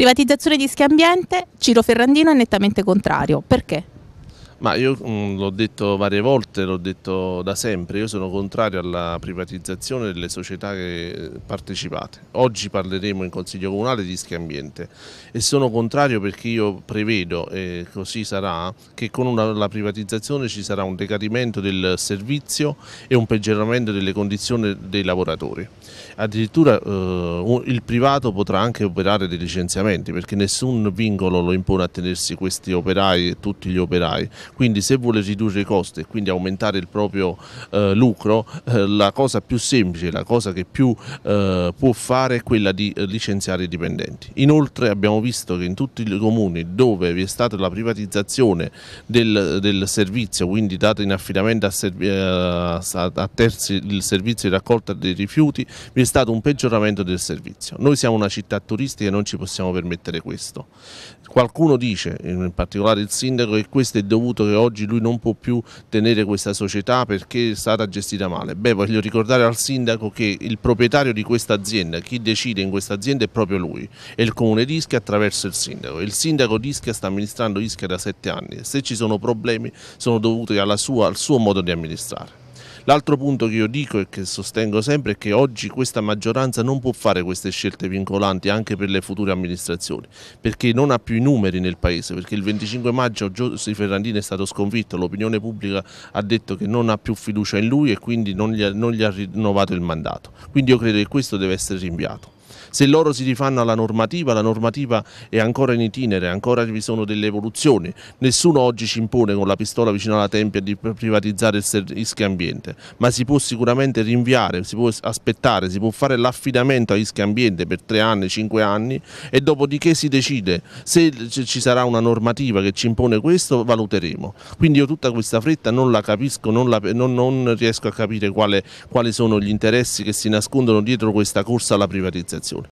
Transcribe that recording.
Privatizzazione di Schiambiente, Ciro Ferrandino è nettamente contrario. Perché? Ma io mm, l'ho detto varie volte, l'ho detto da sempre, io sono contrario alla privatizzazione delle società che eh, partecipate. Oggi parleremo in Consiglio Comunale di Schiambiente e sono contrario perché io prevedo, e così sarà, che con una, la privatizzazione ci sarà un decadimento del servizio e un peggioramento delle condizioni dei lavoratori. Addirittura eh, il privato potrà anche operare dei licenziamenti perché nessun vincolo lo impone a tenersi questi operai e tutti gli operai quindi se vuole ridurre i costi e quindi aumentare il proprio eh, lucro, eh, la cosa più semplice, la cosa che più eh, può fare è quella di eh, licenziare i dipendenti. Inoltre abbiamo visto che in tutti i comuni dove vi è stata la privatizzazione del, del servizio, quindi data in affidamento eh, a, a terzi il servizio di raccolta dei rifiuti, vi è stato un peggioramento del servizio. Noi siamo una città turistica e non ci possiamo permettere questo. Qualcuno dice, in particolare il sindaco, che questo è dovuto conto che oggi lui non può più tenere questa società perché è stata gestita male. Beh, voglio ricordare al sindaco che il proprietario di questa azienda, chi decide in questa azienda è proprio lui, è il comune di Ischia attraverso il sindaco. Il sindaco di Ischia sta amministrando Ischia da sette anni e se ci sono problemi sono dovuti sua, al suo modo di amministrare. L'altro punto che io dico e che sostengo sempre è che oggi questa maggioranza non può fare queste scelte vincolanti anche per le future amministrazioni, perché non ha più i numeri nel Paese, perché il 25 maggio Giuseppe Ferrandini è stato sconfitto, l'opinione pubblica ha detto che non ha più fiducia in lui e quindi non gli ha, non gli ha rinnovato il mandato. Quindi io credo che questo deve essere rinviato. Se loro si rifanno alla normativa, la normativa è ancora in itinere, ancora vi sono delle evoluzioni. Nessuno oggi ci impone con la pistola vicino alla tempia di privatizzare il rischio Ambiente, ma si può sicuramente rinviare, si può aspettare, si può fare l'affidamento a rischio Ambiente per tre anni, cinque anni e dopodiché si decide se ci sarà una normativa che ci impone questo, valuteremo. Quindi io tutta questa fretta non la capisco, non, la, non, non riesco a capire quale, quali sono gli interessi che si nascondono dietro questa corsa alla privatizzazione. Organisation.